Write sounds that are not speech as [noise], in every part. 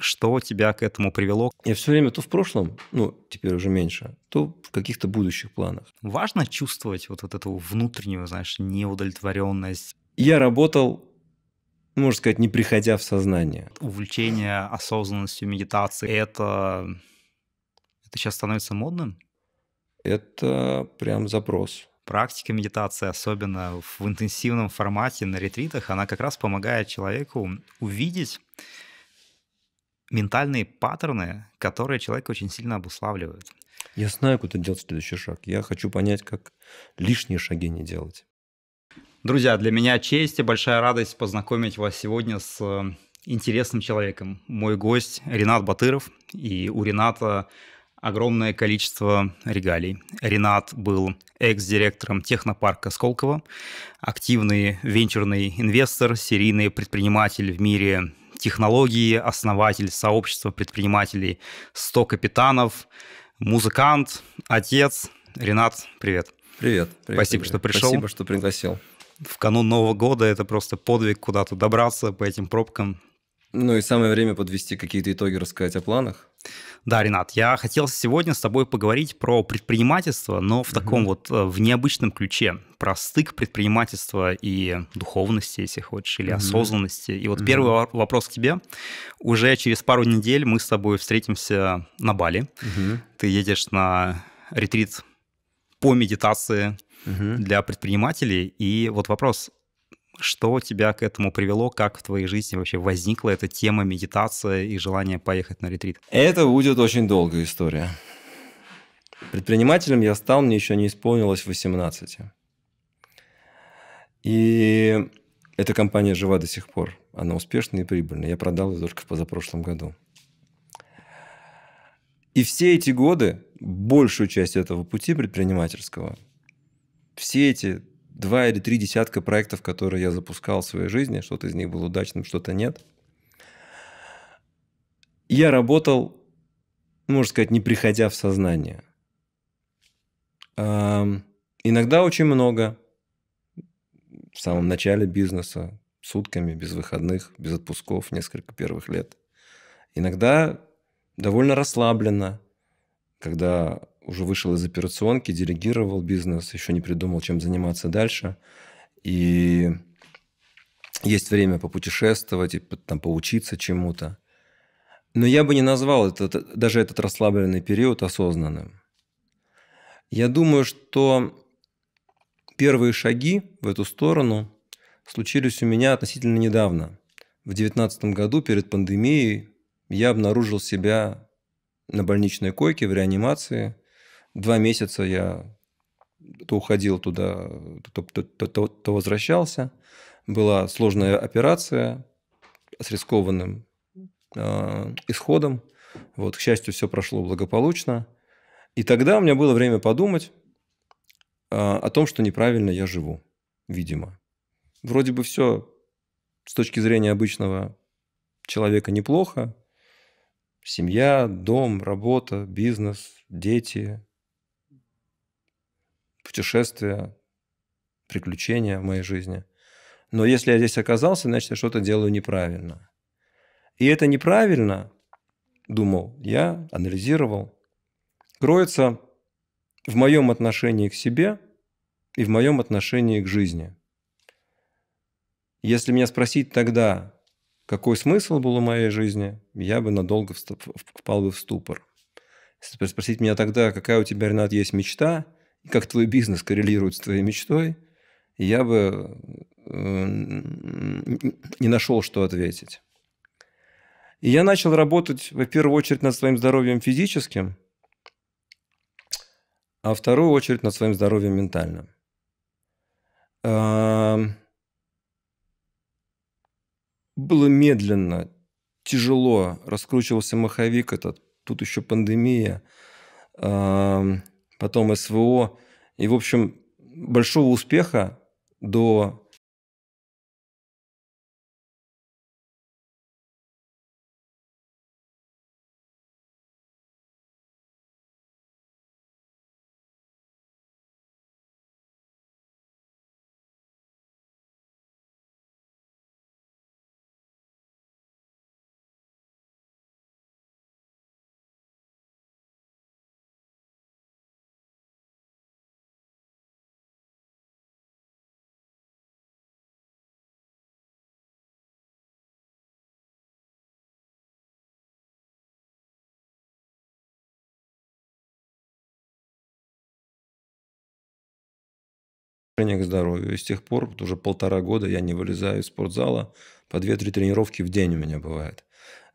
Что тебя к этому привело? Я все время то в прошлом, ну, теперь уже меньше, то в каких-то будущих планах. Важно чувствовать вот, вот эту внутреннюю, знаешь, неудовлетворенность. Я работал, можно сказать, не приходя в сознание. Увлечение осознанностью, медитацией, это... Это сейчас становится модным? Это прям запрос практика медитации, особенно в интенсивном формате на ретритах, она как раз помогает человеку увидеть ментальные паттерны, которые человека очень сильно обуславливают. Я знаю, куда делать следующий шаг. Я хочу понять, как лишние шаги не делать. Друзья, для меня честь и большая радость познакомить вас сегодня с э, интересным человеком. Мой гость Ренат Батыров, и у Рената огромное количество регалий. Ренат был экс-директором технопарка Сколково, активный венчурный инвестор, серийный предприниматель в мире технологии, основатель сообщества предпринимателей, 100 капитанов, музыкант, отец. Ренат, привет. Привет. привет Спасибо, привет. что пришел. Спасибо, что пригласил. В канун Нового года это просто подвиг куда-то добраться по этим пробкам. Ну и самое время подвести какие-то итоги, рассказать о планах. Да, Ренат, я хотел сегодня с тобой поговорить про предпринимательство, но в угу. таком вот э, в необычном ключе, про стык предпринимательства и духовности, если хочешь, или угу. осознанности. И вот угу. первый вопрос к тебе. Уже через пару недель мы с тобой встретимся на Бали. Угу. Ты едешь на ретрит по медитации угу. для предпринимателей. И вот вопрос, что тебя к этому привело? Как в твоей жизни вообще возникла эта тема медитация и желание поехать на ретрит? Это будет очень долгая история. Предпринимателем я стал, мне еще не исполнилось 18. И эта компания жива до сих пор. Она успешная и прибыльная. Я продал ее только в позапрошлом году. И все эти годы, большую часть этого пути предпринимательского, все эти два или три десятка проектов, которые я запускал в своей жизни. Что-то из них было удачным, что-то нет. Я работал, можно сказать, не приходя в сознание. Иногда очень много. В самом начале бизнеса, сутками, без выходных, без отпусков, несколько первых лет. Иногда довольно расслабленно, когда уже вышел из операционки, делегировал бизнес, еще не придумал, чем заниматься дальше. И есть время попутешествовать и там поучиться чему-то. Но я бы не назвал этот, даже этот расслабленный период осознанным. Я думаю, что первые шаги в эту сторону случились у меня относительно недавно. В 2019 году перед пандемией я обнаружил себя на больничной койке в реанимации Два месяца я то уходил туда, то, то, то, то возвращался. Была сложная операция с рискованным э, исходом. Вот, к счастью, все прошло благополучно. И тогда у меня было время подумать э, о том, что неправильно я живу, видимо. Вроде бы все с точки зрения обычного человека неплохо. Семья, дом, работа, бизнес, дети, путешествия, приключения в моей жизни. Но если я здесь оказался, значит, я что-то делаю неправильно. И это неправильно, думал я, анализировал, кроется в моем отношении к себе и в моем отношении к жизни. Если меня спросить тогда, какой смысл был у моей жизни, я бы надолго впал бы в ступор. Если спросить меня тогда, какая у тебя, Ренат, есть мечта, как твой бизнес коррелирует с твоей мечтой, я бы э, не нашел, что ответить. И я начал работать, в первую очередь, над своим здоровьем физическим, а в вторую очередь над своим здоровьем ментальным. Было медленно, тяжело, раскручивался маховик этот, тут еще пандемия – потом СВО. И, в общем, большого успеха до отношение к здоровью. И с тех пор, вот уже полтора года я не вылезаю из спортзала, по 2-3 тренировки в день у меня бывает.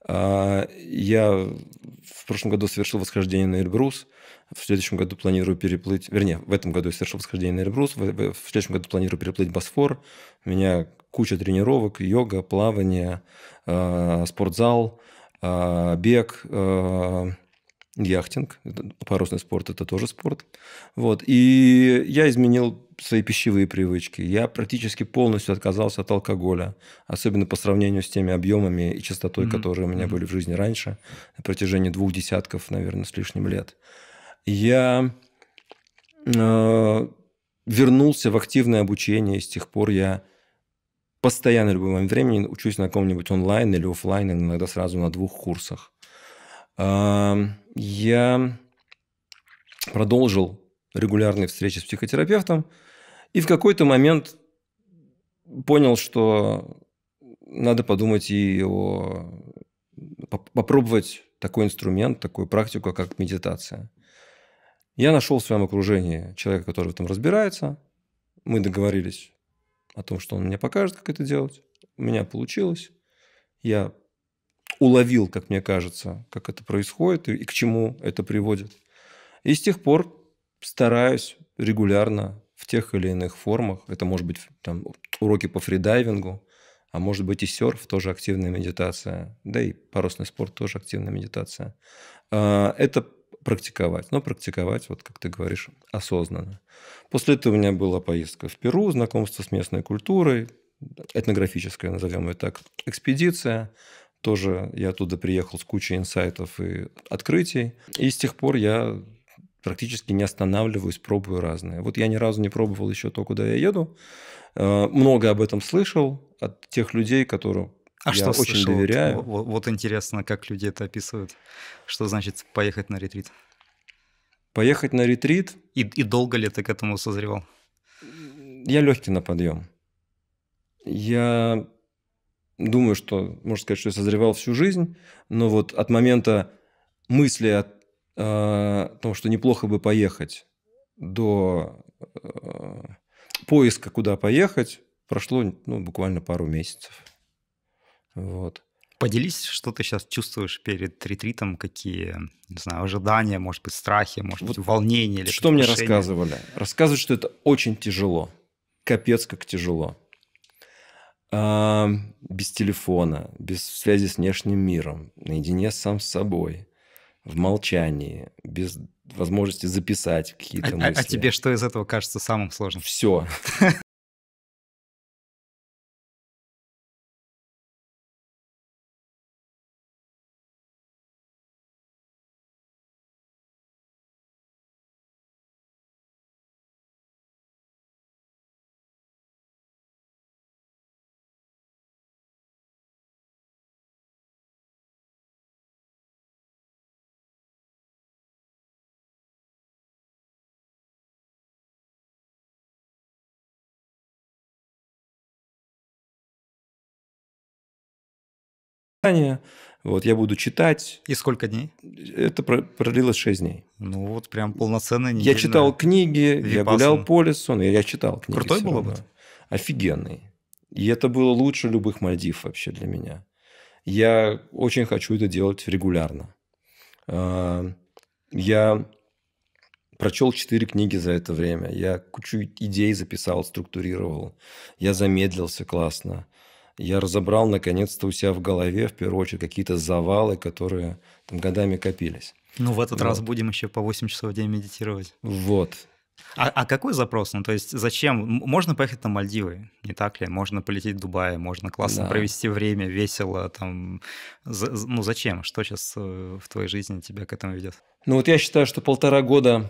А, я в прошлом году совершил восхождение на Эльбрус, в следующем году планирую переплыть, вернее, в этом году я совершил восхождение на Эльбрус, в, в следующем году планирую переплыть Босфор, у меня куча тренировок, йога, плавание, а, спортзал, а, бег, яхтинг, парусный спорт – это тоже спорт. Вот. И я изменил свои пищевые привычки. Я практически полностью отказался от алкоголя, особенно по сравнению с теми объемами и частотой, mm-hmm. которые у меня mm-hmm. были в жизни раньше, на протяжении двух десятков, наверное, с лишним лет. Я э, вернулся в активное обучение, и с тех пор я постоянно в любой момент времени учусь на каком-нибудь онлайн или офлайн, иногда сразу на двух курсах. Э, я продолжил регулярные встречи с психотерапевтом и в какой-то момент понял, что надо подумать и о... попробовать такой инструмент, такую практику, как медитация. Я нашел в своем окружении человека, который в этом разбирается. Мы договорились о том, что он мне покажет, как это делать. У меня получилось. Я уловил, как мне кажется, как это происходит и, к чему это приводит. И с тех пор стараюсь регулярно в тех или иных формах, это может быть там, уроки по фридайвингу, а может быть и серф, тоже активная медитация, да и парусный спорт тоже активная медитация. А, это практиковать, но практиковать, вот как ты говоришь, осознанно. После этого у меня была поездка в Перу, знакомство с местной культурой, этнографическая, назовем ее так, экспедиция – тоже я оттуда приехал с кучей инсайтов и открытий. И с тех пор я практически не останавливаюсь, пробую разные. Вот я ни разу не пробовал еще то, куда я еду. Э, много об этом слышал от тех людей, которым а я что очень слышал? доверяю. Вот, вот, интересно, как люди это описывают. Что значит поехать на ретрит? Поехать на ретрит. И, и долго ли ты к этому созревал? Я легкий на подъем. Я думаю, что, можно сказать, что я созревал всю жизнь, но вот от момента мысли о, э, том, что неплохо бы поехать, до э, поиска, куда поехать, прошло ну, буквально пару месяцев. Вот. Поделись, что ты сейчас чувствуешь перед ретритом, какие, не знаю, ожидания, может быть, страхи, может вот быть, волнение. Или что мне рассказывали? Рассказывают, что это очень тяжело. Капец, как тяжело. А, без телефона, без связи с внешним миром, наедине сам с собой, в молчании, без возможности записать какие-то а, а мысли. А тебе что из этого кажется самым сложным? Все. [laughs] задания, вот я буду читать. И сколько дней? Это продлилось 6 дней. Ну вот прям полноценная Я читал книги, Випасан. я гулял по лесу, но я читал книги. Крутой был опыт? Офигенный. И это было лучше любых Мальдив вообще для меня. Я очень хочу это делать регулярно. А, я прочел четыре книги за это время. Я кучу идей записал, структурировал. Я замедлился классно я разобрал наконец-то у себя в голове, в первую очередь, какие-то завалы, которые там годами копились. Ну, в этот вот. раз будем еще по 8 часов в день медитировать. Вот. А, а какой запрос? Ну, то есть зачем? Можно поехать на Мальдивы, не так ли? Можно полететь в Дубай, можно классно да. провести время, весело там. За, ну, зачем? Что сейчас э, в твоей жизни тебя к этому ведет? Ну, вот я считаю, что полтора года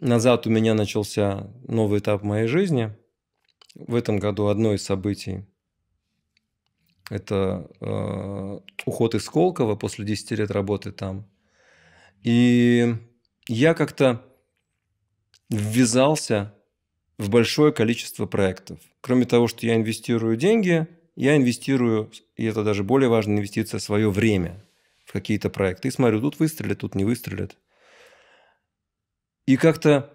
назад у меня начался новый этап моей жизни. В этом году одно из событий это э, уход из Сколково после 10 лет работы там. И я как-то ввязался в большое количество проектов. Кроме того, что я инвестирую деньги, я инвестирую, и это даже более важная инвестиция, свое время в какие-то проекты. И смотрю, тут выстрелит, тут не выстрелит. И как-то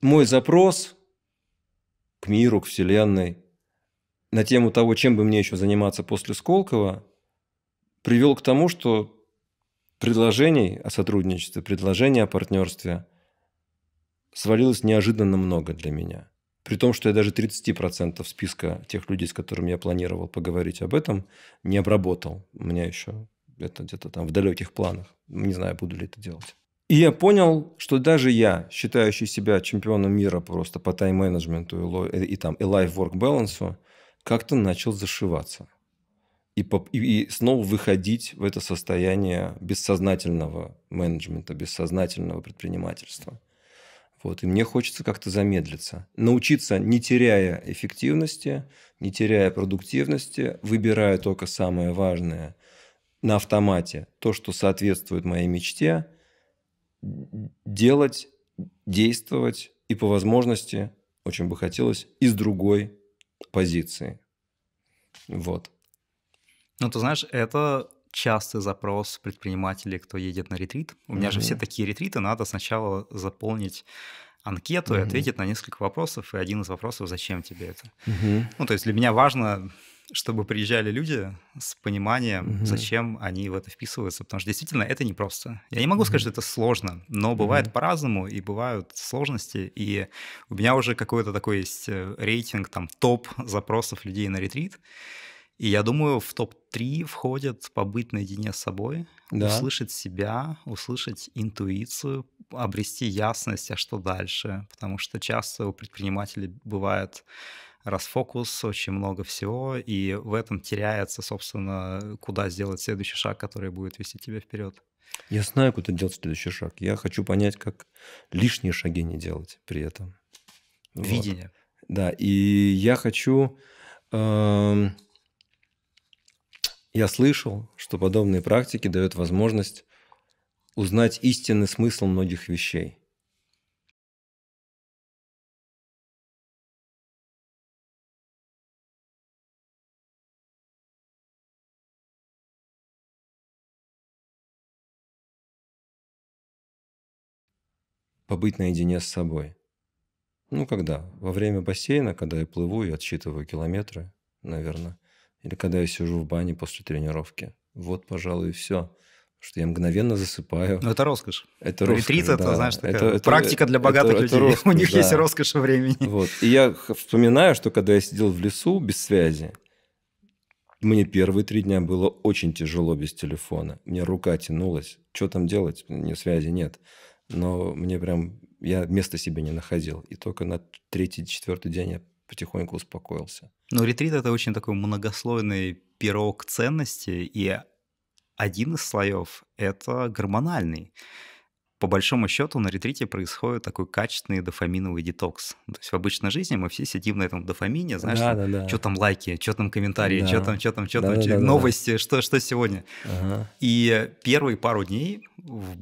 мой запрос к миру, к Вселенной – на тему того, чем бы мне еще заниматься после Сколково, привел к тому, что предложений о сотрудничестве, предложений о партнерстве свалилось неожиданно много для меня. При том, что я даже 30% списка тех людей, с которыми я планировал поговорить об этом, не обработал. У меня еще это где-то там в далеких планах. Не знаю, буду ли это делать. И я понял, что даже я, считающий себя чемпионом мира просто по тайм-менеджменту и, и, и там и life-work балансу, как-то начал зашиваться и, и снова выходить в это состояние бессознательного менеджмента, бессознательного предпринимательства. Вот, и мне хочется как-то замедлиться. Научиться, не теряя эффективности, не теряя продуктивности, выбирая только самое важное на автомате, то, что соответствует моей мечте, делать, действовать и по возможности, очень бы хотелось, из другой позиции. Вот. Ну, ты знаешь, это частый запрос предпринимателей, кто едет на ретрит. У меня mm-hmm. же все такие ретриты, надо сначала заполнить анкету mm-hmm. и ответить на несколько вопросов. И один из вопросов, зачем тебе это? Mm-hmm. Ну, то есть для меня важно чтобы приезжали люди с пониманием, угу. зачем они в это вписываются, потому что действительно это непросто. Я не могу угу. сказать, что это сложно, но бывает угу. по-разному, и бывают сложности, и у меня уже какой-то такой есть э, рейтинг, там, топ запросов людей на ретрит, и я думаю, в топ-3 входят побыть наедине с собой, да. услышать себя, услышать интуицию, обрести ясность, а что дальше, потому что часто у предпринимателей бывает расфокус, очень много всего, и в этом теряется, собственно, куда сделать следующий шаг, который будет вести тебя вперед. Я знаю, куда делать следующий шаг. Я хочу понять, как лишние шаги не делать при этом. Видение. Вот. Да, и я хочу... Э, я слышал, что подобные практики дают возможность узнать истинный смысл многих вещей. побыть наедине с собой. Ну, когда? Во время бассейна, когда я плыву и отсчитываю километры, наверное. Или когда я сижу в бане после тренировки. Вот, пожалуй, и все. Что я мгновенно засыпаю. Но ну, это роскошь. Это роскошь, Ретрит да. это, знаешь, такая это, практика для богатых это, людей. Это [laughs] роскошь, У них да. есть роскошь времени. Вот. И я вспоминаю, что когда я сидел в лесу без связи, мне первые три дня было очень тяжело без телефона. Мне рука тянулась. Что там делать? Мне связи нет но мне прям, я места себе не находил. И только на третий, четвертый день я потихоньку успокоился. Но ну, ретрит – это очень такой многослойный пирог ценностей, и один из слоев – это гормональный по большому счету на ретрите происходит такой качественный дофаминовый детокс. То есть в обычной жизни мы все сидим на этом дофамине, знаешь, да, да, да. что там лайки, что там комментарии, да. что там, что там, что да, там, да, новости, да. что, что сегодня. Ага. И первые пару дней в,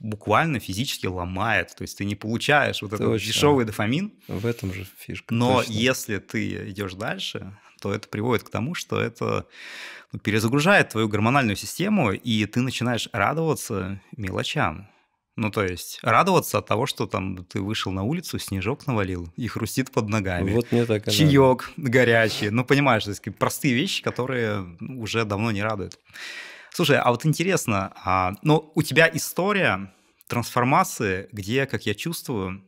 буквально физически ломает. То есть ты не получаешь вот этот дешевый дофамин. В этом же фишка. Но Точно. если ты идешь дальше, то это приводит к тому, что это ну, перезагружает твою гормональную систему, и ты начинаешь радоваться мелочам. Ну, то есть радоваться от того, что там ты вышел на улицу, снежок навалил и хрустит под ногами. Вот мне так Чаек горячий. Ну, понимаешь, то есть простые вещи, которые уже давно не радуют. Слушай, а вот интересно, а, ну, у тебя история трансформации, где, как я чувствую,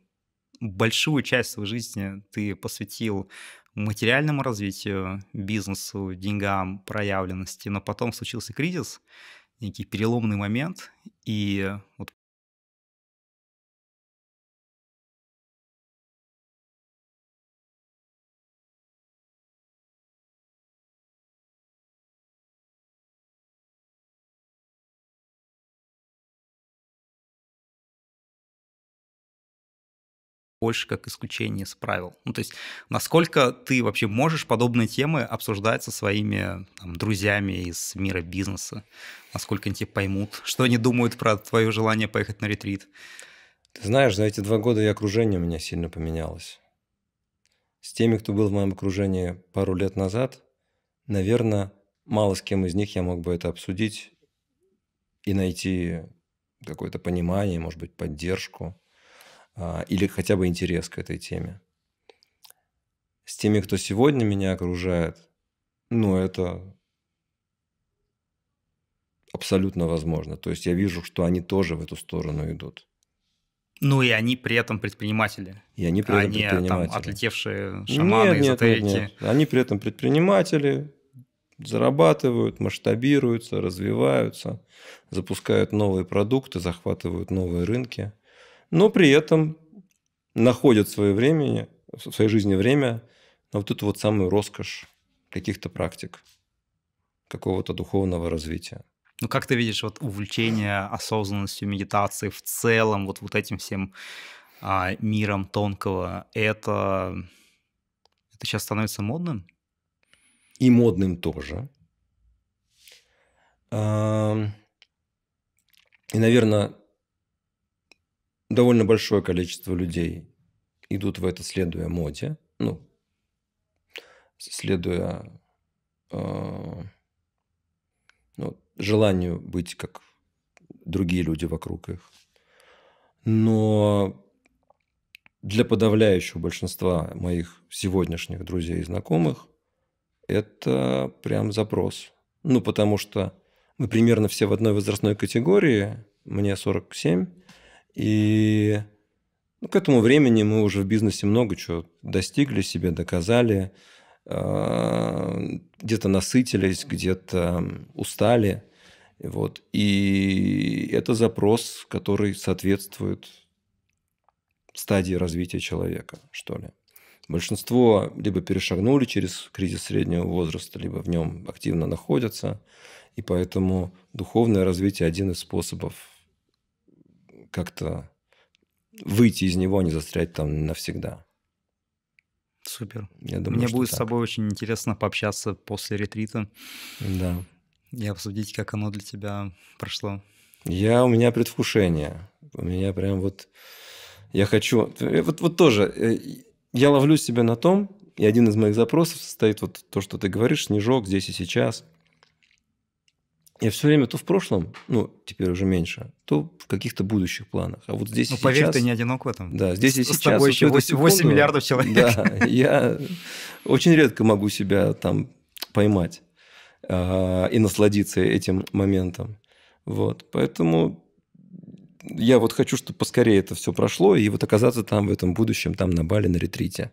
большую часть своей жизни ты посвятил материальному развитию, бизнесу, деньгам, проявленности, но потом случился кризис, некий переломный момент, и вот больше как исключение из правил. Ну, то есть, насколько ты вообще можешь подобные темы обсуждать со своими там, друзьями из мира бизнеса? Насколько они тебя поймут? Что они думают про твое желание поехать на ретрит? Ты знаешь, за эти два года и окружение у меня сильно поменялось. С теми, кто был в моем окружении пару лет назад, наверное, мало с кем из них я мог бы это обсудить и найти какое-то понимание, может быть, поддержку. А, или хотя бы интерес к этой теме. С теми, кто сегодня меня окружает, ну, это абсолютно возможно. То есть я вижу, что они тоже в эту сторону идут. Ну и они при этом предприниматели. И они при а этом они, предприниматели. Там, отлетевшие шаманы, нет, эзотерики. Нет, нет, нет. Они при этом предприниматели, зарабатывают, масштабируются, развиваются, запускают новые продукты, захватывают новые рынки но при этом находят свое времени, в своей жизни время на вот эту вот самую роскошь каких-то практик, какого-то духовного развития. Ну, как ты видишь вот увлечение осознанностью, медитации в целом, вот, вот этим всем а, миром тонкого, это, это сейчас становится модным? И модным тоже. И, наверное, довольно большое количество людей идут в это, следуя моде, ну, следуя э, ну, желанию быть как другие люди вокруг их. Но для подавляющего большинства моих сегодняшних друзей и знакомых это прям запрос. Ну, потому что мы примерно все в одной возрастной категории. Мне 47, и ну, к этому времени мы уже в бизнесе много чего достигли себе, доказали, а, где-то насытились, где-то устали. Вот. И это запрос, который соответствует стадии развития человека, что ли. Большинство либо перешагнули через кризис среднего возраста, либо в нем активно находятся. И поэтому духовное развитие – один из способов как-то выйти из него, а не застрять там навсегда. Супер. Я думаю, Мне будет так. с тобой очень интересно пообщаться после ретрита. Да. И обсудить, как оно для тебя прошло. Я, у меня предвкушение. У меня прям вот... Я хочу... Вот, вот тоже. Э, я ловлю себя на том, и один из моих запросов состоит вот то, что ты говоришь, снежок здесь и сейчас – я все время то в прошлом, ну, теперь уже меньше, то в каких-то будущих планах. А вот здесь ну, и поверь, сейчас... ты не одинок в этом. Да, здесь с, сейчас. С тобой еще 8, секунду, 8 миллиардов человек. Да, я очень редко могу себя там поймать э, и насладиться этим моментом. Вот, поэтому я вот хочу, чтобы поскорее это все прошло, и вот оказаться там в этом будущем, там на Бали, на ретрите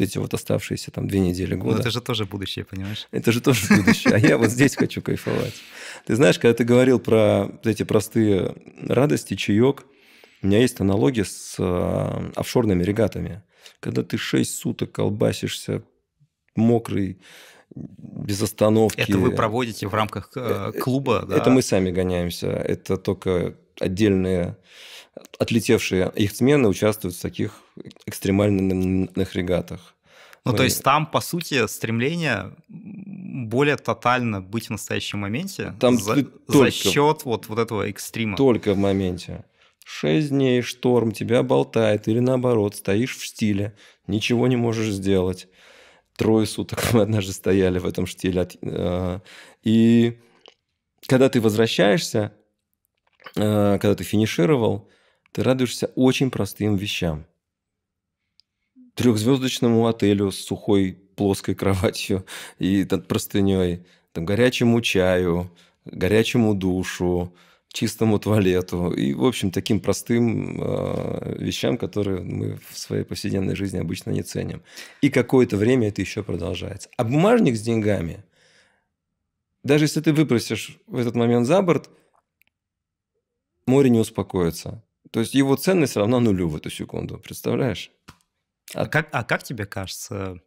вот эти вот оставшиеся там две недели ну, года. Но это же тоже будущее, понимаешь? Это же тоже будущее, а я вот здесь хочу кайфовать. Ты знаешь, когда ты говорил про эти простые радости, чаек, у меня есть аналогия с э, офшорными регатами. Когда ты шесть суток колбасишься, мокрый, без остановки. Это вы проводите в рамках э, э, клуба? да? Это мы сами гоняемся. Это только отдельные отлетевшие их участвуют в таких экстремальных регатах. Ну, Мы... то есть там, по сути, стремление более тотально быть в настоящем моменте там за, только, за счет вот, вот этого экстрима. Только в моменте. Шесть дней шторм тебя болтает, или наоборот, стоишь в стиле ничего не можешь сделать. Трое суток мы однажды стояли в этом штиле. Э, и когда ты возвращаешься, э, когда ты финишировал, ты радуешься очень простым вещам. Трехзвездочному отелю с сухой плоской [laughs] кроватью и простыней, там, горячему чаю, горячему душу, чистому туалету и, в общем, таким простым э, вещам, которые мы в своей повседневной жизни обычно не ценим. И какое-то время это еще продолжается. А бумажник с деньгами, даже если ты выбросишь в этот момент за борт, море не успокоится. То есть его ценность равна нулю в эту секунду, представляешь? А, а, как, а как тебе кажется,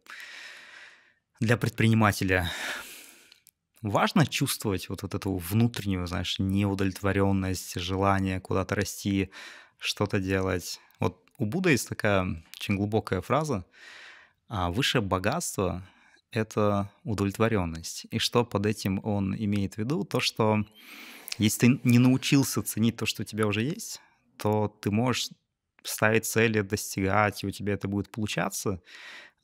для предпринимателя важно чувствовать вот, вот эту внутреннюю, знаешь, неудовлетворенность, желание куда-то расти, что-то делать? Вот у Будда есть такая очень глубокая фраза. «А высшее богатство — это удовлетворенность. И что под этим он имеет в виду? То, что если ты не научился ценить то, что у тебя уже есть, то ты можешь ставить цели, достигать, и у тебя это будет получаться,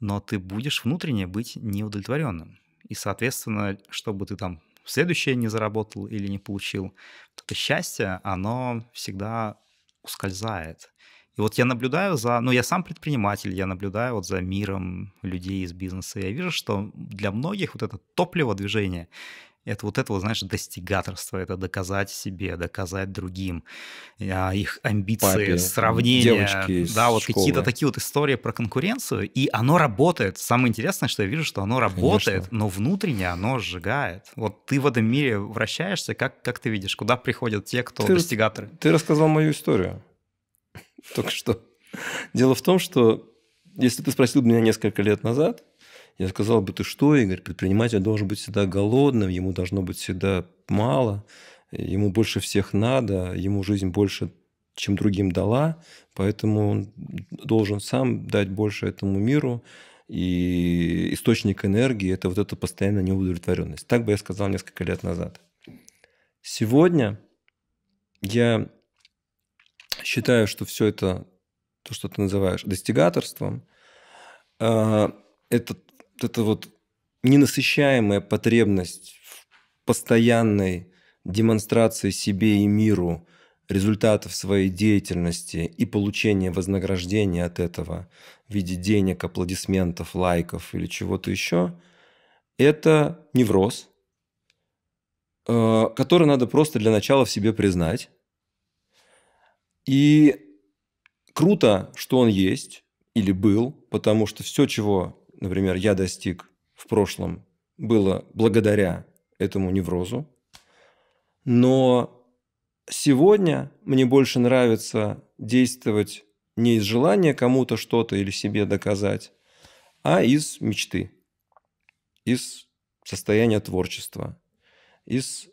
но ты будешь внутренне быть неудовлетворенным. И, соответственно, чтобы ты там следующее не заработал или не получил, вот это счастье, оно всегда ускользает. И вот я наблюдаю за... Ну, я сам предприниматель, я наблюдаю вот за миром людей из бизнеса. я вижу, что для многих вот это топливо движения это вот это, вот, знаешь, достигаторство, это доказать себе, доказать другим, а, их амбиции, Папе, сравнения. Да, вот какие-то такие вот истории про конкуренцию, и оно работает. Самое интересное, что я вижу, что оно работает, Конечно. но внутренне оно сжигает. Вот ты в этом мире вращаешься, как, как ты видишь, куда приходят те, кто ты, достигаторы? Ты рассказал мою историю [laughs] только что. Дело в том, что если ты спросил меня несколько лет назад, я сказал бы, ты что, Игорь, предприниматель должен быть всегда голодным, ему должно быть всегда мало, ему больше всех надо, ему жизнь больше, чем другим дала, поэтому он должен сам дать больше этому миру, и источник энергии – это вот эта постоянная неудовлетворенность. Так бы я сказал несколько лет назад. Сегодня я считаю, что все это, то, что ты называешь достигаторством, а, это это вот ненасыщаемая потребность в постоянной демонстрации себе и миру результатов своей деятельности и получения вознаграждения от этого в виде денег, аплодисментов, лайков или чего-то еще, это невроз, э, который надо просто для начала в себе признать. И круто, что он есть или был, потому что все, чего например, я достиг в прошлом, было благодаря этому неврозу. Но сегодня мне больше нравится действовать не из желания кому-то что-то или себе доказать, а из мечты, из состояния творчества, из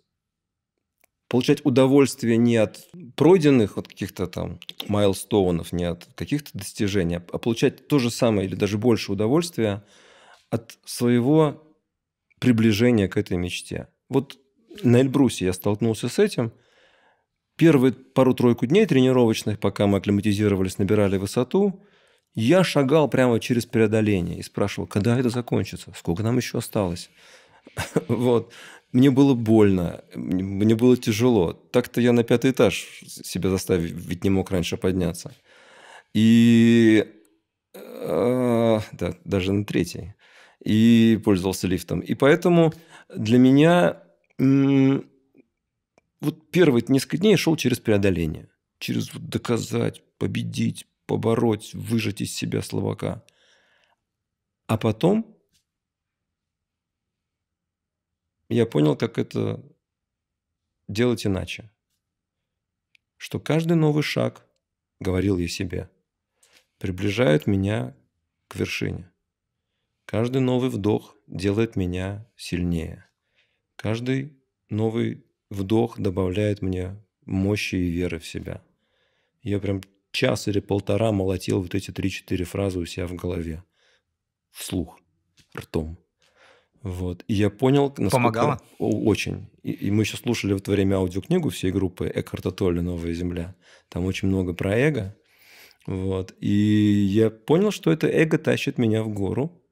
получать удовольствие не от пройденных вот каких-то там майлстоунов, не от каких-то достижений, а получать то же самое или даже больше удовольствия от своего приближения к этой мечте. Вот на Эльбрусе я столкнулся с этим. Первые пару-тройку дней тренировочных, пока мы акклиматизировались, набирали высоту, я шагал прямо через преодоление и спрашивал, когда это закончится, сколько нам еще осталось. [laughs] Вот мне было больно, мне было тяжело. Так-то я на пятый этаж себя заставить, ведь не мог раньше подняться. И... Э, да, даже на третий. И пользовался лифтом. И поэтому для меня... Вот первые несколько дней я шел через преодоление. Через вот доказать, победить, побороть, выжать из себя словака. А потом я понял, как это делать иначе. Что каждый новый шаг, говорил я себе, приближает меня к вершине. Каждый новый вдох делает меня сильнее. Каждый новый вдох добавляет мне мощи и веры в себя. Я прям час или полтора молотил вот эти три-четыре фразы у себя в голове. Вслух. Ртом. Вот. И я понял, насколько... Помогало? Очень. И, и мы еще слушали в это время аудиокнигу всей группы Экхарта Толли «Новая земля». Там очень много про эго. Вот. И я понял, что это эго тащит меня в гору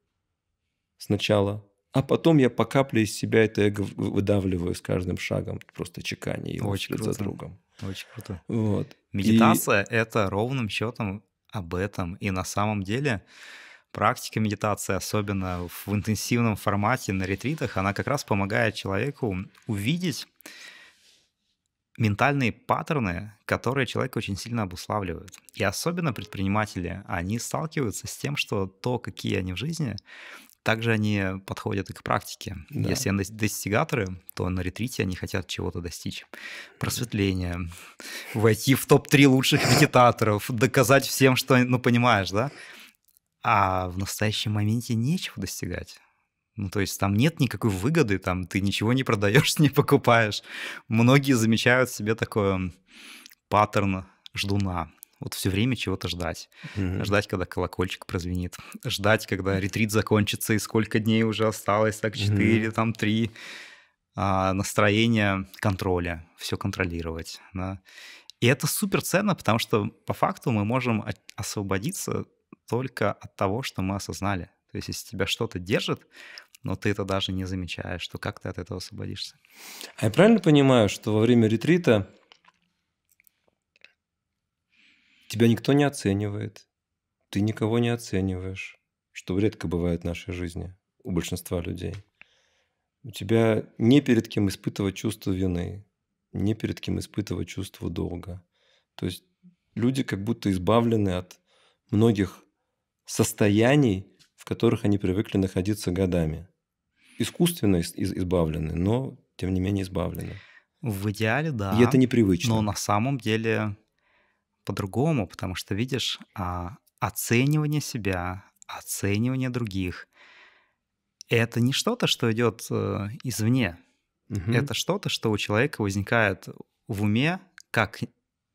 сначала, а потом я по капле из себя это эго выдавливаю с каждым шагом, просто чеканя его Очень круто. за другом. Очень круто. Вот. Медитация и... — это ровным счетом об этом. И на самом деле практика медитации, особенно в интенсивном формате на ретритах, она как раз помогает человеку увидеть ментальные паттерны, которые человека очень сильно обуславливают. И особенно предприниматели, они сталкиваются с тем, что то, какие они в жизни, также они подходят и к практике. Да. Если они достигаторы, то на ретрите они хотят чего-то достичь. Просветление, войти в топ-3 лучших медитаторов, доказать всем, что... Ну, понимаешь, да? а в настоящем моменте нечего достигать. Ну, то есть там нет никакой выгоды, там ты ничего не продаешь, [laughs] не покупаешь. Многие замечают себе такое паттерн ждуна. Вот все время чего-то ждать. Mm-hmm. Ждать, когда колокольчик прозвенит. Ждать, когда ретрит закончится, и сколько дней уже осталось, так 4, mm-hmm. там 3. А, настроение контроля, все контролировать. Да? И это супер ценно, потому что по факту мы можем освободиться только от того, что мы осознали. То есть если тебя что-то держит, но ты это даже не замечаешь, что как ты от этого освободишься. А я правильно понимаю, что во время ретрита тебя никто не оценивает, ты никого не оцениваешь, что редко бывает в нашей жизни у большинства людей. У тебя не перед кем испытывать чувство вины, не перед кем испытывать чувство долга. То есть люди как будто избавлены от многих состояний, в которых они привыкли находиться годами. Искусственно избавлены, но тем не менее избавлены. В идеале, да. И это непривычно. Но на самом деле по-другому, потому что, видишь, а, оценивание себя, оценивание других — это не что-то, что идет э, извне. Угу. Это что-то, что у человека возникает в уме как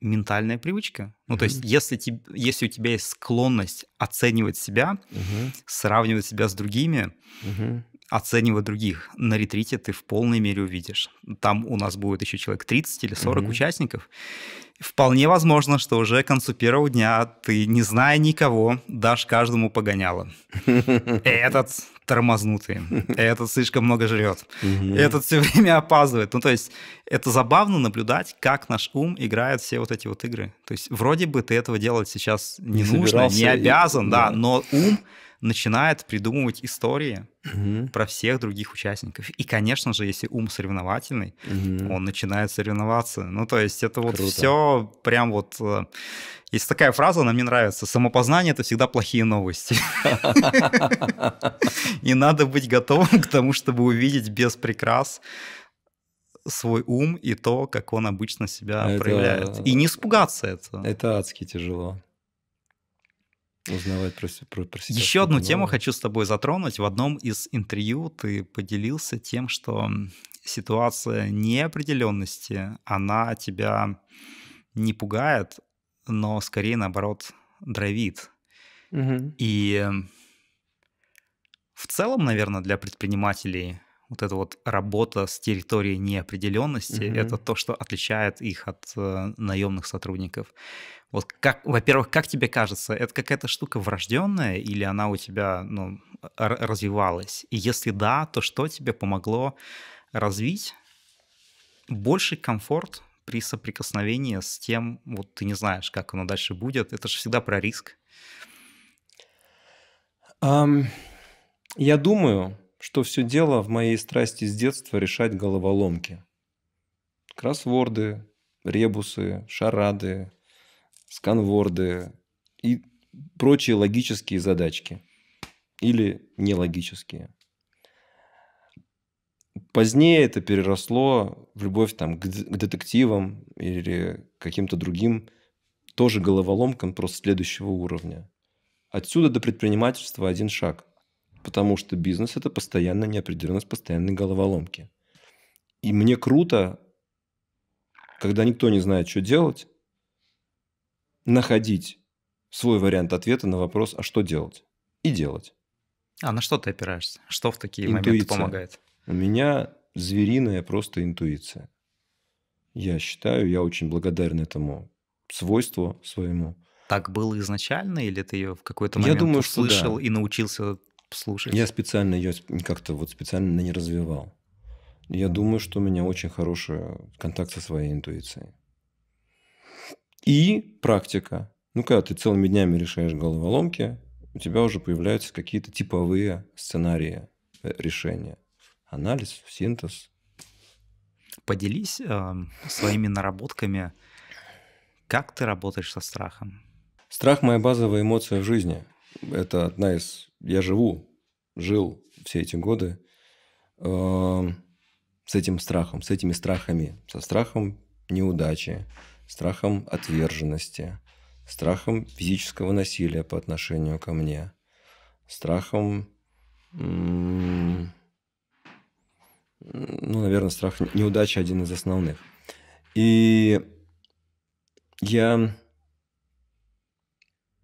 ментальная привычка. Mm-hmm. Ну, то есть, если, te, если у тебя есть склонность оценивать себя, mm-hmm. сравнивать себя с другими, mm-hmm. оценивать других, на ретрите ты в полной мере увидишь. Там у нас будет еще человек 30 или 40 mm-hmm. участников, Вполне возможно, что уже к концу первого дня ты, не зная никого, дашь каждому погоняло. Этот тормознутый, этот слишком много жрет, этот все время опаздывает. Ну, то есть это забавно наблюдать, как наш ум играет все вот эти вот игры. То есть вроде бы ты этого делать сейчас не, нужно, не обязан, да, но ум начинает придумывать истории угу. про всех других участников. И, конечно же, если ум соревновательный, угу. он начинает соревноваться. Ну, то есть это вот Круто. все прям вот... Э, есть такая фраза, она мне нравится. Самопознание – это всегда плохие новости. [laughs] И надо быть готовым к тому, чтобы увидеть без прикрас свой ум и то, как он обычно себя проявляет. И не испугаться этого. Это адски тяжело. Узнавать про, про, про себя. Еще одну тему хочу с тобой затронуть. В одном из интервью ты поделился тем, что ситуация неопределенности, она тебя не пугает, но скорее наоборот дровит. Угу. И эм, в целом, наверное, для предпринимателей вот эта вот работа с территорией неопределенности угу. это то, что отличает их от э, наемных сотрудников. Вот как, во-первых, как тебе кажется, это какая-то штука врожденная или она у тебя ну, развивалась? И если да, то что тебе помогло развить больший комфорт при соприкосновении с тем, вот ты не знаешь, как оно дальше будет, это же всегда про риск. Um, я думаю, что все дело в моей страсти с детства решать головоломки. Кроссворды, ребусы, шарады, сканворды и прочие логические задачки. Или нелогические. Позднее это переросло в любовь там, к, к детективам или каким-то другим тоже головоломкам просто следующего уровня. Отсюда до предпринимательства один шаг. Потому что бизнес – это постоянная неопределенность, постоянные головоломки. И мне круто, когда никто не знает, что делать, находить свой вариант ответа на вопрос «а что делать?» и делать. А на что ты опираешься? Что в такие Интуиция. моменты помогает? У меня звериная просто интуиция. Я считаю, я очень благодарен этому свойству своему. Так было изначально, или ты ее в какой-то момент я думаю, услышал да. и научился слушать? Я специально ее как-то вот специально не развивал. Я думаю, что у меня очень хороший контакт со своей интуицией. И практика. Ну, когда ты целыми днями решаешь головоломки, у тебя уже появляются какие-то типовые сценарии э, решения анализ, синтез. Поделись э, своими наработками. Как ты работаешь со страхом? Страх – моя базовая эмоция в жизни. Это одна из... Я живу, жил все эти годы э, с этим страхом, с этими страхами. Со страхом неудачи, страхом отверженности, страхом физического насилия по отношению ко мне, страхом м- ну, наверное, страх неудачи один из основных. И я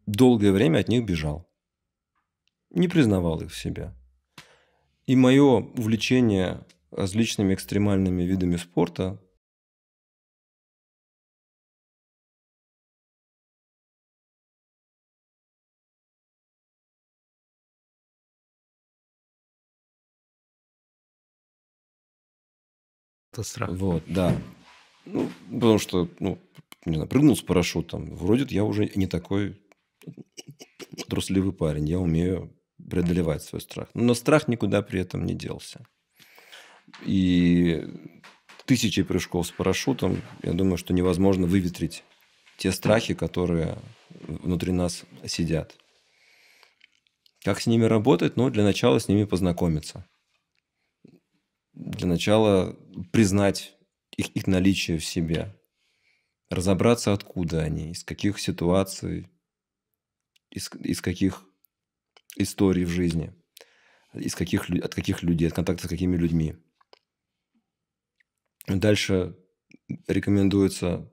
долгое время от них бежал. Не признавал их в себя. И мое увлечение различными экстремальными видами спорта Это страх. Вот, да. Ну, потому что, ну, не знаю, прыгнул с парашютом. Вроде я уже не такой трусливый парень. Я умею преодолевать свой страх. Но страх никуда при этом не делся. И тысячи прыжков с парашютом, я думаю, что невозможно выветрить те страхи, которые внутри нас сидят. Как с ними работать? Ну, для начала с ними познакомиться для начала признать их, их наличие в себе, разобраться, откуда они, из каких ситуаций, из, из каких историй в жизни, из каких, от каких людей, от контакта с какими людьми. Дальше рекомендуется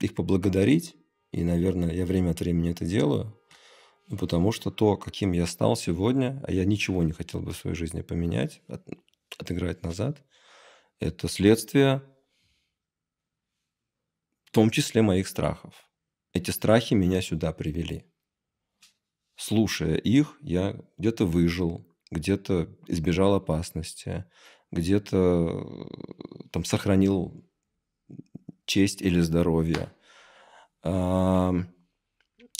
их поблагодарить, и, наверное, я время от времени это делаю, потому что то, каким я стал сегодня, а я ничего не хотел бы в своей жизни поменять, отыграть назад. Это следствие в том числе моих страхов. Эти страхи меня сюда привели. Слушая их, я где-то выжил, где-то избежал опасности, где-то э, там сохранил честь или здоровье.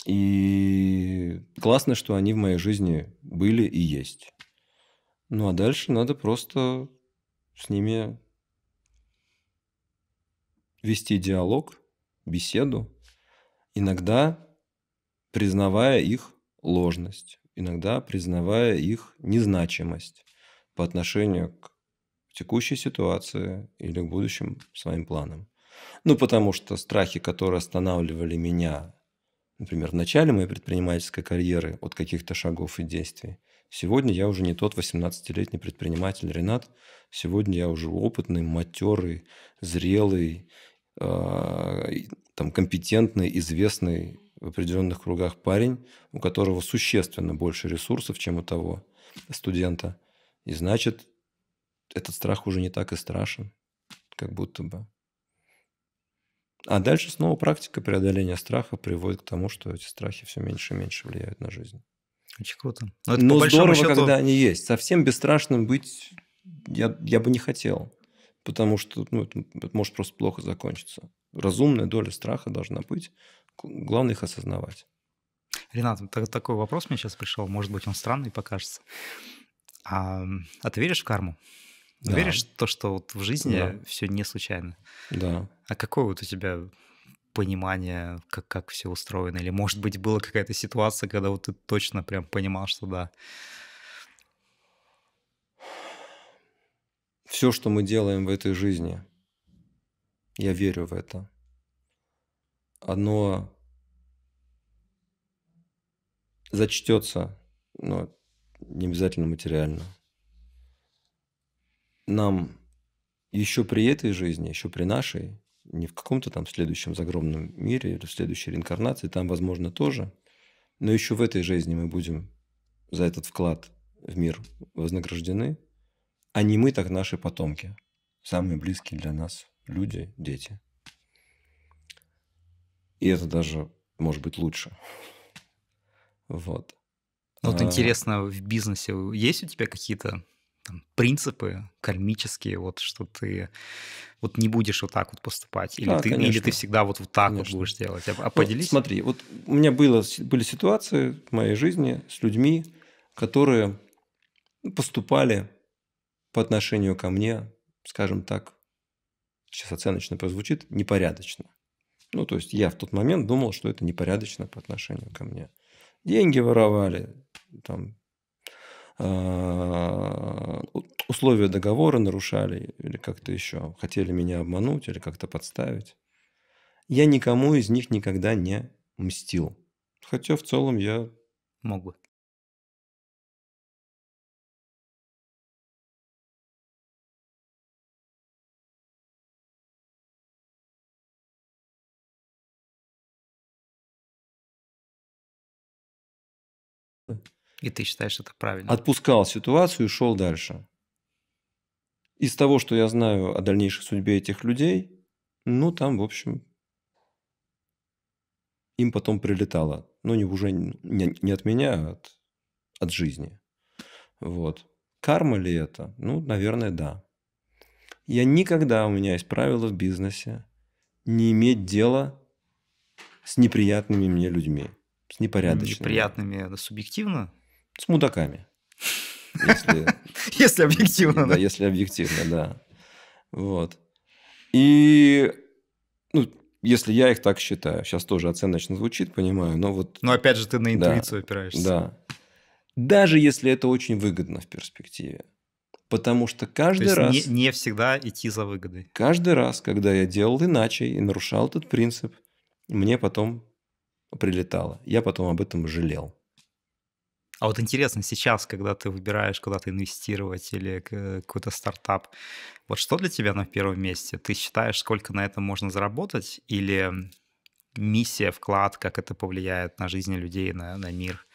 И классно, что они в моей жизни были и есть. Ну а дальше надо просто с ними вести диалог, беседу, иногда признавая их ложность, иногда признавая их незначимость по отношению к текущей ситуации или к будущим своим планам. Ну, потому что страхи, которые останавливали меня например, в начале моей предпринимательской карьеры от каких-то шагов и действий. Сегодня я уже не тот 18-летний предприниматель Ренат. Сегодня я уже опытный, матерый, зрелый, а, там, компетентный, известный в определенных кругах парень, у которого существенно больше ресурсов, чем у того студента. И значит, этот страх уже не так и страшен, как будто бы. А дальше снова практика преодоления страха приводит к тому, что эти страхи все меньше и меньше влияют на жизнь. Очень круто. Но, это Но здорово, счету... когда они есть. Совсем бесстрашным быть я, я бы не хотел, потому что ну, это, это может просто плохо закончиться. Разумная доля страха должна быть. Главное их осознавать. Ренат, такой вопрос мне сейчас пришел. Может быть, он странный покажется. А, а ты веришь в карму? Да. Веришь то, что вот в жизни да. все не случайно? Да. А какое вот у тебя понимание, как, как все устроено? Или, может быть, была какая-то ситуация, когда вот ты точно прям понимал, что да? Все, что мы делаем в этой жизни, я верю в это. Оно зачтется, но не обязательно материально нам еще при этой жизни, еще при нашей, не в каком-то там следующем загромном мире или в следующей реинкарнации, там, возможно, тоже, но еще в этой жизни мы будем за этот вклад в мир вознаграждены, а не мы, так наши потомки, самые близкие для нас люди, дети. И это даже может быть лучше. Вот. Ну, вот а... интересно, в бизнесе есть у тебя какие-то там, принципы кармические, вот что ты вот не будешь вот так вот поступать, или, а, ты, или ты всегда вот, вот так конечно. вот будешь делать. А, а поделись. Вот, смотри, вот у меня было, были ситуации в моей жизни с людьми, которые поступали по отношению ко мне, скажем так, сейчас оценочно прозвучит, непорядочно. Ну, то есть я в тот момент думал, что это непорядочно по отношению ко мне. Деньги воровали, там, Э, условия договора нарушали или как-то еще, хотели меня обмануть или как-то подставить. Я никому из них никогда не мстил. Хотя в целом я... Мог бы. И ты считаешь это правильно? Отпускал ситуацию и шел дальше. Из того, что я знаю о дальнейшей судьбе этих людей, ну там, в общем, им потом прилетало. Но ну, не уже не, не от меня, а от, от жизни. Вот. Карма ли это? Ну, наверное, да. Я никогда, у меня есть правило в бизнесе, не иметь дела с неприятными мне людьми, с ну, непорядочными. Неприятными, это субъективно? С мудаками. Если, [laughs] объективно. Да, если объективно, да. Вот. И ну, если я их так считаю, сейчас тоже оценочно звучит, понимаю, но вот... Но опять же ты на интуицию опираешься. Да. Даже если это очень выгодно в перспективе. Потому что каждый раз... Не, не всегда идти за выгодой. Каждый раз, когда я делал иначе и нарушал этот принцип, мне потом прилетало. Я потом об этом жалел. А вот интересно, сейчас, когда ты выбираешь куда-то инвестировать или какой-то стартап, вот что для тебя на первом месте? Ты считаешь, сколько на этом можно заработать? Или миссия, вклад, как это повлияет на жизнь людей, на, на мир?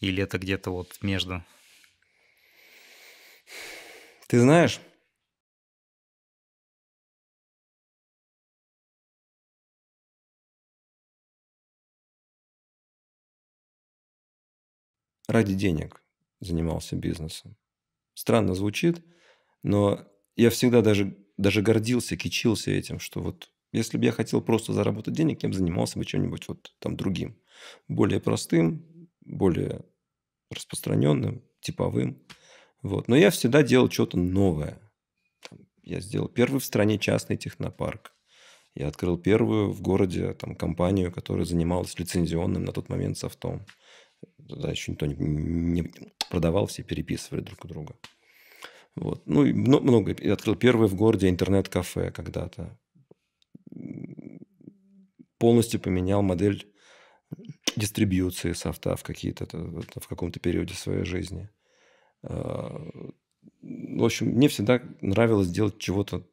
Или это где-то вот между? Ты знаешь, ради денег занимался бизнесом. Странно звучит, но я всегда даже, даже гордился, кичился этим, что вот если бы я хотел просто заработать денег, я бы занимался бы чем-нибудь вот там другим. Более простым, более распространенным, типовым. Вот. Но я всегда делал что-то новое. Я сделал первый в стране частный технопарк. Я открыл первую в городе там, компанию, которая занималась лицензионным на тот момент софтом. Тогда еще никто не, не продавал, все переписывали друг у друга. Вот. Ну, и много. Я открыл первый в городе интернет-кафе когда-то. Полностью поменял модель дистрибьюции софта в, какие-то, в каком-то периоде своей жизни. А, в общем, мне всегда нравилось делать чего-то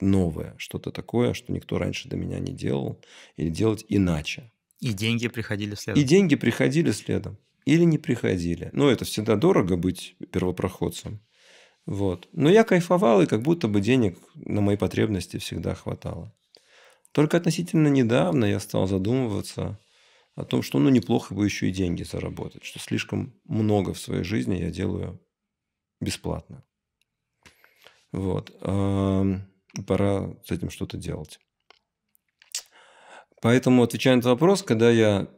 новое, что-то такое, что никто раньше до меня не делал, или делать иначе. И деньги приходили следом. И деньги приходили следом или не приходили. Ну, это всегда дорого быть первопроходцем. Вот. Но я кайфовал, и как будто бы денег на мои потребности всегда хватало. Только относительно недавно я стал задумываться о том, что ну неплохо бы еще и деньги заработать, что слишком много в своей жизни я делаю бесплатно. Вот. Пора с этим что-то делать. Поэтому, отвечая на этот вопрос, когда я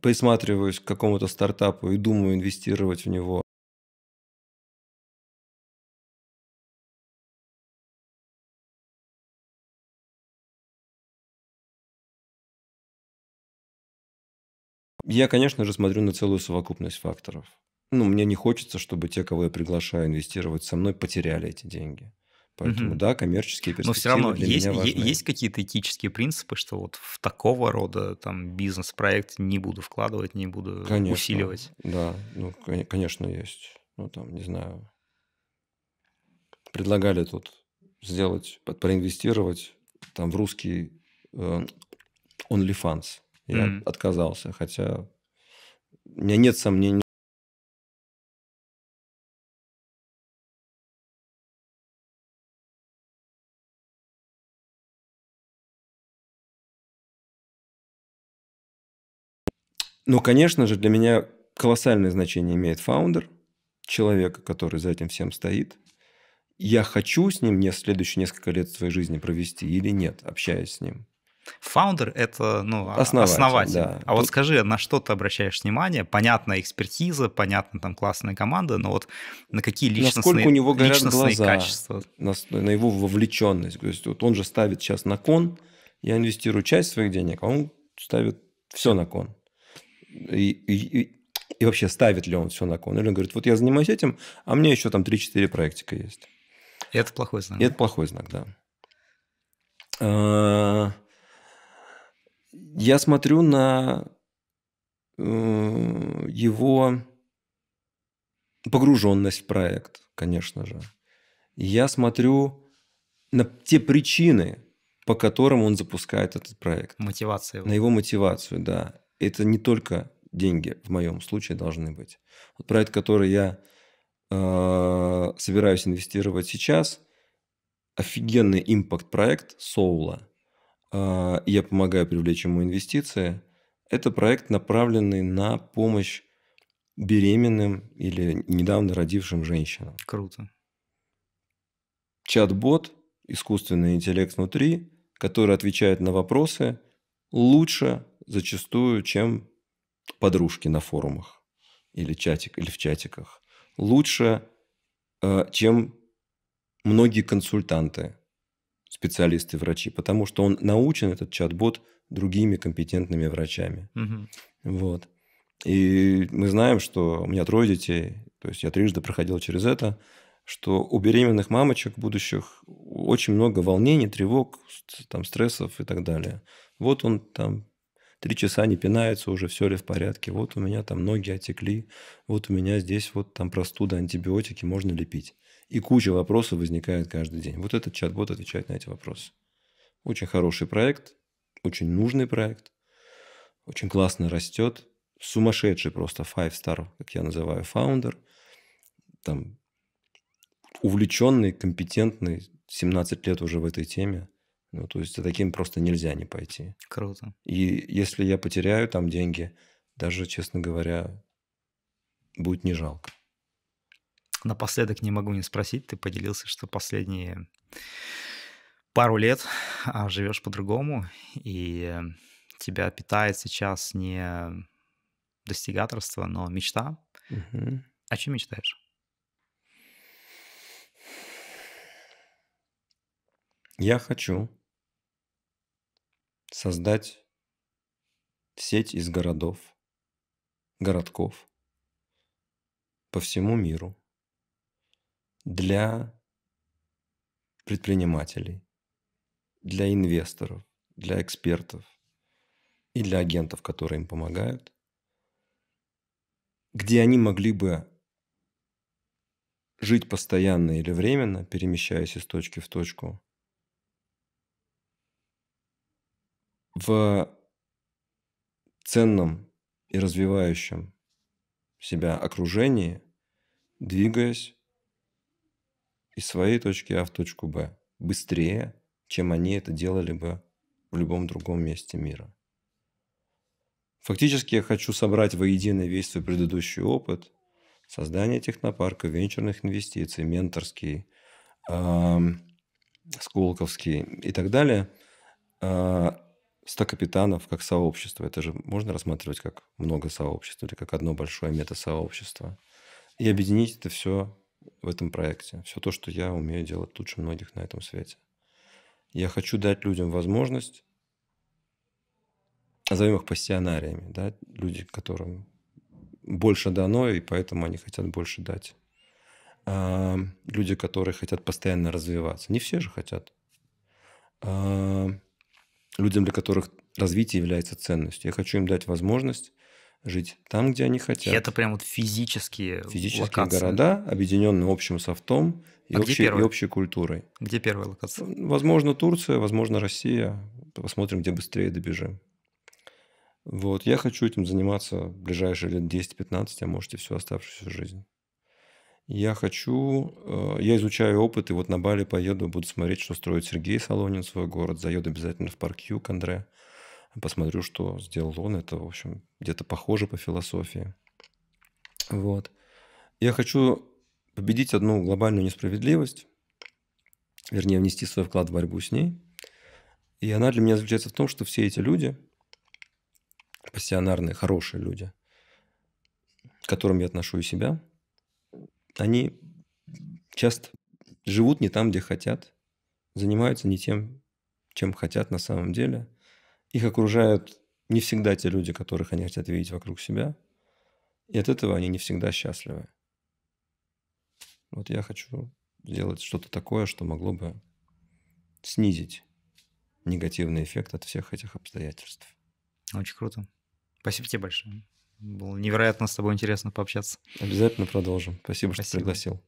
присматриваюсь к какому-то стартапу и думаю инвестировать в него, Я, конечно же, смотрю на целую совокупность факторов. Ну, мне не хочется, чтобы те, кого я приглашаю инвестировать со мной, потеряли эти деньги. Поэтому, угу. да, коммерческие перспективы Но все равно для есть, меня важны. есть какие-то этические принципы, что вот в такого рода там бизнес-проект не буду вкладывать, не буду конечно, усиливать? Да, ну, конечно, есть. Ну, там, не знаю, предлагали тут сделать, проинвестировать там в русский э, OnlyFans. Я mm-hmm. отказался, хотя у меня нет сомнений Но, ну, конечно же, для меня колоссальное значение имеет фаундер, человека, который за этим всем стоит. Я хочу с ним не следующие несколько лет своей жизни провести или нет, общаясь с ним. Фаундер — это ну, а, основатель. основатель. Да. А Тут... вот скажи, на что ты обращаешь внимание? Понятна экспертиза, понятно, там классная команда, но вот на какие личностные, Насколько у него личностные глаза, качества? На, на его вовлеченность. То есть вот он же ставит сейчас на кон, я инвестирую часть своих денег, а он ставит все на кон и, и, и вообще ставит ли он все на кон. Или он говорит, вот я занимаюсь этим, а мне еще там 3-4 проектика есть. И это плохой знак. И это плохой знак, да. А, я смотрю на э, его погруженность в проект, конечно же. Я смотрю на те причины, по которым он запускает этот проект. Мотивация. На его мотивацию, да это не только деньги в моем случае должны быть. Вот проект, который я э, собираюсь инвестировать сейчас, офигенный импакт проект Соула. Э, я помогаю привлечь ему инвестиции. Это проект, направленный на помощь беременным или недавно родившим женщинам. Круто. Чат-бот, искусственный интеллект внутри, который отвечает на вопросы лучше зачастую, чем подружки на форумах или, чатик, или в чатиках. Лучше, э, чем многие консультанты, специалисты, врачи, потому что он научен, этот чат-бот, другими компетентными врачами. Угу. Вот. И мы знаем, что у меня трое детей, то есть я трижды проходил через это, что у беременных мамочек будущих очень много волнений, тревог, там, стрессов и так далее. Вот он там три часа не пинается, уже все ли в порядке, вот у меня там ноги отекли, вот у меня здесь вот там простуда, антибиотики, можно ли пить? И куча вопросов возникает каждый день. Вот этот чат-бот отвечает на эти вопросы. Очень хороший проект, очень нужный проект, очень классно растет. Сумасшедший просто five star, как я называю, фаундер. Там увлеченный, компетентный, 17 лет уже в этой теме – ну, то есть за таким просто нельзя не пойти. Круто. И если я потеряю там деньги, даже, честно говоря, будет не жалко. Напоследок не могу не спросить, ты поделился, что последние пару лет а, живешь по-другому, и тебя питает сейчас не достигаторство, но мечта. Угу. О чем мечтаешь? Я хочу создать сеть из городов, городков по всему миру для предпринимателей, для инвесторов, для экспертов и для агентов, которые им помогают, где они могли бы жить постоянно или временно, перемещаясь из точки в точку, в ценном и развивающем себя окружении, двигаясь из своей точки А в точку Б быстрее, чем они это делали бы в любом другом месте мира. Фактически я хочу собрать воедино весь свой предыдущий опыт создания технопарка, венчурных инвестиций, менторский, сколковский и так далее а, – 100 капитанов как сообщество. Это же можно рассматривать как много сообществ или как одно большое мета-сообщество. И объединить это все в этом проекте. Все то, что я умею делать лучше многих на этом свете. Я хочу дать людям возможность, назовем их пассионариями, да, люди, которым больше дано, и поэтому они хотят больше дать. А, люди, которые хотят постоянно развиваться. Не все же хотят. А, людям, для которых развитие является ценностью. Я хочу им дать возможность жить там, где они хотят. И это прям вот физические Физические локации. города, объединенные общим софтом и, а общей, и общей культурой. Где первая локация? Возможно, Турция, возможно, Россия. Посмотрим, где быстрее добежим. Вот, я хочу этим заниматься ближайшие лет 10-15, а можете всю оставшуюся жизнь. Я хочу, э, я изучаю опыт, и вот на Бали поеду, буду смотреть, что строит Сергей Солонин, свой город, заеду обязательно в парк Ю к Андре, посмотрю, что сделал он, это, в общем, где-то похоже по философии. Вот. Я хочу победить одну глобальную несправедливость, вернее, внести свой вклад в борьбу с ней. И она для меня заключается в том, что все эти люди, пассионарные, хорошие люди, к которым я отношу и себя, они часто живут не там, где хотят, занимаются не тем, чем хотят на самом деле. Их окружают не всегда те люди, которых они хотят видеть вокруг себя. И от этого они не всегда счастливы. Вот я хочу сделать что-то такое, что могло бы снизить негативный эффект от всех этих обстоятельств. Очень круто. Спасибо тебе большое. Было невероятно с тобой интересно пообщаться. Обязательно продолжим. Спасибо, Спасибо. что пригласил.